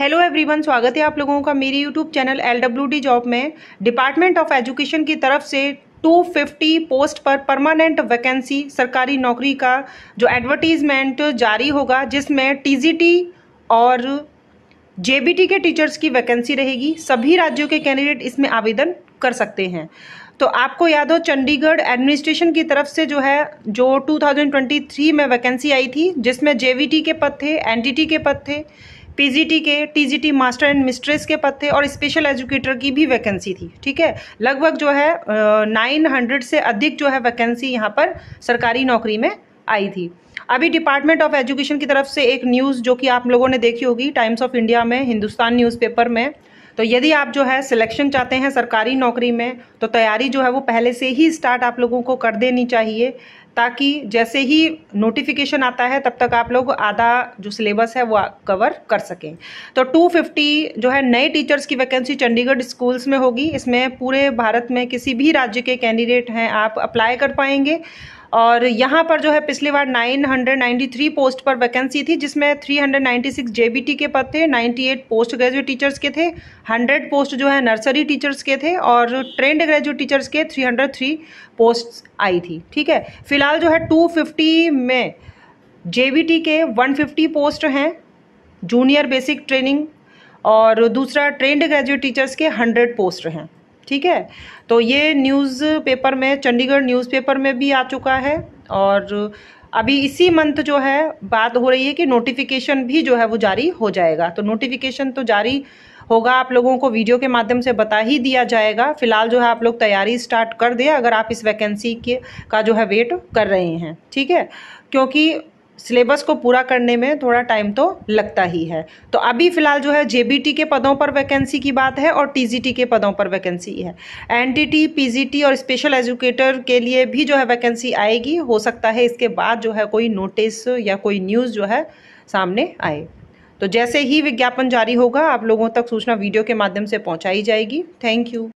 hello everyone स्वागत है आप लोगों का मेरी यूट्यूब चैनल एल जॉब में डिपार्टमेंट ऑफ एजुकेशन की तरफ से 250 पोस्ट पर परमानेंट वैकेंसी सरकारी नौकरी का जो एडवर्टीज़मेंट जारी होगा जिसमें टीजीटी और जेबीटी के टीचर्स की वैकेंसी रहेगी सभी राज्यों के कैंडिडेट इसमें आवेदन कर सकते हैं तो आपको याद हो चंडीगढ़ एडमिनिस्ट्रेशन की तरफ से जो है जो 2023 में वैकेंसी आई थी जिसमें जेवीटी के पद थे एनटीटी के पद थे पीजीटी के टीजीटी मास्टर एंड मिस्ट्रेस के पद थे और स्पेशल एजुकेटर की भी वैकेंसी थी ठीक है लगभग जो है नाइन हंड्रेड से अधिक जो है वैकेंसी यहाँ पर सरकारी नौकरी में आई थी अभी डिपार्टमेंट ऑफ एजुकेशन की तरफ से एक न्यूज़ जो कि आप लोगों ने देखी होगी टाइम्स ऑफ इंडिया में हिंदुस्तान न्यूज़पेपर में तो यदि आप जो है सिलेक्शन चाहते हैं सरकारी नौकरी में तो तैयारी जो है वो पहले से ही स्टार्ट आप लोगों को कर देनी चाहिए ताकि जैसे ही नोटिफिकेशन आता है तब तक आप लोग आधा जो सिलेबस है वो कवर कर सकें तो 250 जो है नए टीचर्स की वैकेंसी चंडीगढ़ स्कूल्स में होगी इसमें पूरे भारत में किसी भी राज्य के कैंडिडेट हैं आप अप्लाई कर पाएंगे और यहाँ पर जो है पिछली बार 993 पोस्ट पर वैकेंसी थी जिसमें 396 जेबीटी के पद थे 98 पोस्ट ग्रेजुएट टीचर्स के थे 100 पोस्ट जो है नर्सरी टीचर्स के थे और ट्रेंड ग्रेजुएट टीचर्स के 303 पोस्ट आई थी ठीक है फिलहाल जो है 250 में जेबीटी के 150 पोस्ट हैं जूनियर बेसिक ट्रेनिंग और दूसरा ट्रेंड ग्रेजुएट टीचर्स के हंड्रेड पोस्ट हैं ठीक है तो ये न्यूज़ पेपर में चंडीगढ़ न्यूज़ पेपर में भी आ चुका है और अभी इसी मंथ जो है बात हो रही है कि नोटिफिकेशन भी जो है वो जारी हो जाएगा तो नोटिफिकेशन तो जारी होगा आप लोगों को वीडियो के माध्यम से बता ही दिया जाएगा फिलहाल जो है आप लोग तैयारी स्टार्ट कर दें अगर आप इस वैकेंसी के का जो है वेट कर रहे हैं ठीक है क्योंकि सिलेबस को पूरा करने में थोड़ा टाइम तो लगता ही है तो अभी फ़िलहाल जो है जे के पदों पर वैकेंसी की बात है और टी के पदों पर वैकेंसी है एन टी और स्पेशल एजुकेटर के लिए भी जो है वैकेंसी आएगी हो सकता है इसके बाद जो है कोई नोटिस या कोई न्यूज़ जो है सामने आए तो जैसे ही विज्ञापन जारी होगा आप लोगों तक सूचना वीडियो के माध्यम से पहुँचाई जाएगी थैंक यू